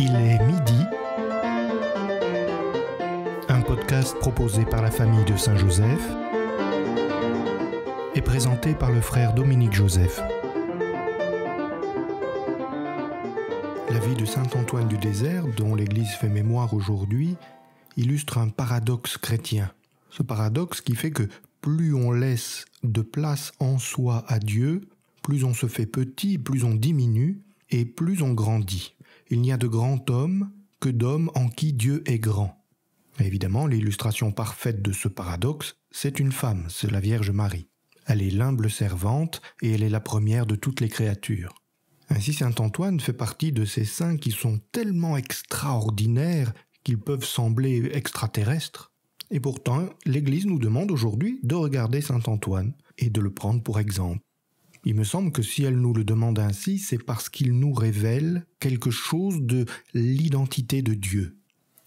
Il est midi. Un podcast proposé par la famille de Saint-Joseph et présenté par le frère Dominique Joseph. La vie de Saint Antoine du désert, dont l'Église fait mémoire aujourd'hui, illustre un paradoxe chrétien. Ce paradoxe qui fait que plus on laisse de place en soi à Dieu, plus on se fait petit, plus on diminue et plus on grandit. Il n'y a de grand homme que d'homme en qui Dieu est grand. évidemment, l'illustration parfaite de ce paradoxe, c'est une femme, c'est la Vierge Marie. Elle est l'humble servante et elle est la première de toutes les créatures. Ainsi, Saint Antoine fait partie de ces saints qui sont tellement extraordinaires qu'ils peuvent sembler extraterrestres. Et pourtant, l'Église nous demande aujourd'hui de regarder Saint Antoine et de le prendre pour exemple. Il me semble que si elle nous le demande ainsi, c'est parce qu'il nous révèle quelque chose de l'identité de Dieu.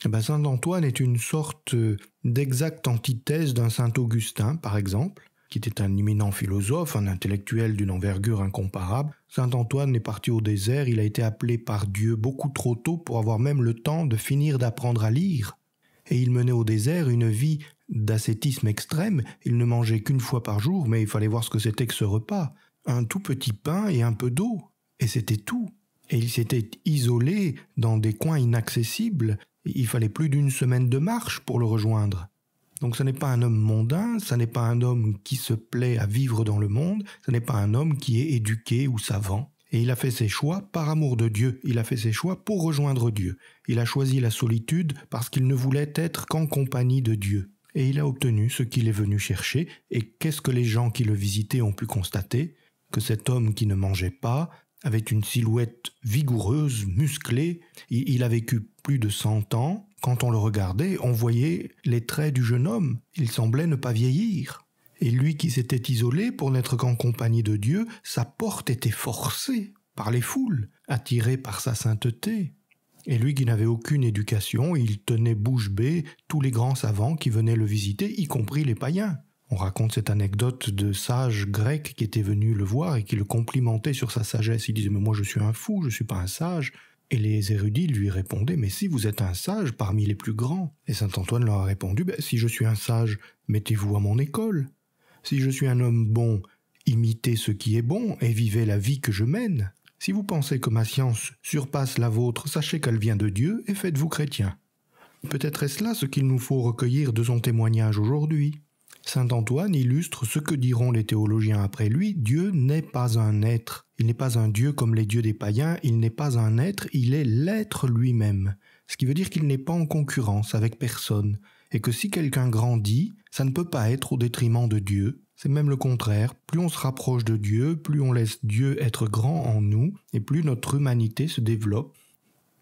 Eh ben, saint Antoine est une sorte d'exacte antithèse d'un saint Augustin, par exemple, qui était un éminent philosophe, un intellectuel d'une envergure incomparable. Saint Antoine est parti au désert, il a été appelé par Dieu beaucoup trop tôt pour avoir même le temps de finir d'apprendre à lire. Et il menait au désert une vie d'ascétisme extrême, il ne mangeait qu'une fois par jour, mais il fallait voir ce que c'était que ce repas un tout petit pain et un peu d'eau, et c'était tout. Et il s'était isolé dans des coins inaccessibles, il fallait plus d'une semaine de marche pour le rejoindre. Donc ce n'est pas un homme mondain, ce n'est pas un homme qui se plaît à vivre dans le monde, ce n'est pas un homme qui est éduqué ou savant. Et il a fait ses choix par amour de Dieu, il a fait ses choix pour rejoindre Dieu. Il a choisi la solitude parce qu'il ne voulait être qu'en compagnie de Dieu. Et il a obtenu ce qu'il est venu chercher, et qu'est-ce que les gens qui le visitaient ont pu constater que cet homme qui ne mangeait pas avait une silhouette vigoureuse, musclée. Il a vécu plus de cent ans. Quand on le regardait, on voyait les traits du jeune homme. Il semblait ne pas vieillir. Et lui qui s'était isolé pour n'être qu'en compagnie de Dieu, sa porte était forcée par les foules, attirée par sa sainteté. Et lui qui n'avait aucune éducation, il tenait bouche bée tous les grands savants qui venaient le visiter, y compris les païens. On raconte cette anecdote de sage grec qui était venu le voir et qui le complimentait sur sa sagesse. Il disait « Mais moi je suis un fou, je ne suis pas un sage. Et les érudits lui répondaient Mais si vous êtes un sage parmi les plus grands. Et saint Antoine leur a répondu ben, Si je suis un sage, mettez-vous à mon école. Si je suis un homme bon, imitez ce qui est bon et vivez la vie que je mène. Si vous pensez que ma science surpasse la vôtre, sachez qu'elle vient de Dieu et faites-vous chrétien. Peut-être est-ce là ce qu'il nous faut recueillir de son témoignage aujourd'hui. Saint Antoine illustre ce que diront les théologiens après lui, Dieu n'est pas un être. Il n'est pas un Dieu comme les dieux des païens, il n'est pas un être, il est l'être lui-même. Ce qui veut dire qu'il n'est pas en concurrence avec personne, et que si quelqu'un grandit, ça ne peut pas être au détriment de Dieu. C'est même le contraire, plus on se rapproche de Dieu, plus on laisse Dieu être grand en nous, et plus notre humanité se développe.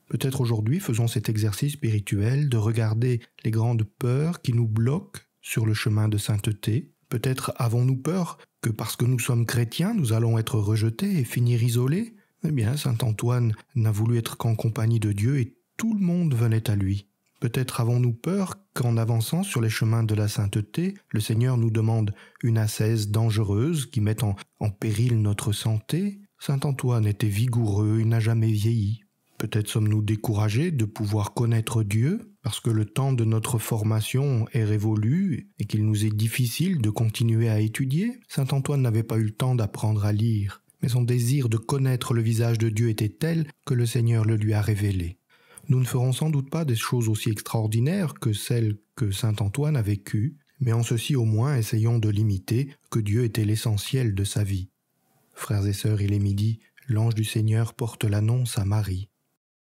Peut-être aujourd'hui faisons cet exercice spirituel de regarder les grandes peurs qui nous bloquent sur le chemin de sainteté Peut-être avons-nous peur que parce que nous sommes chrétiens, nous allons être rejetés et finir isolés Eh bien, saint Antoine n'a voulu être qu'en compagnie de Dieu et tout le monde venait à lui. Peut-être avons-nous peur qu'en avançant sur les chemins de la sainteté, le Seigneur nous demande une ascèse dangereuse qui met en, en péril notre santé Saint Antoine était vigoureux, il n'a jamais vieilli. Peut-être sommes-nous découragés de pouvoir connaître Dieu parce que le temps de notre formation est révolu et qu'il nous est difficile de continuer à étudier, Saint Antoine n'avait pas eu le temps d'apprendre à lire, mais son désir de connaître le visage de Dieu était tel que le Seigneur le lui a révélé. Nous ne ferons sans doute pas des choses aussi extraordinaires que celles que Saint Antoine a vécues, mais en ceci au moins essayons de l'imiter, que Dieu était l'essentiel de sa vie. Frères et sœurs, il est midi, l'ange du Seigneur porte l'annonce à Marie.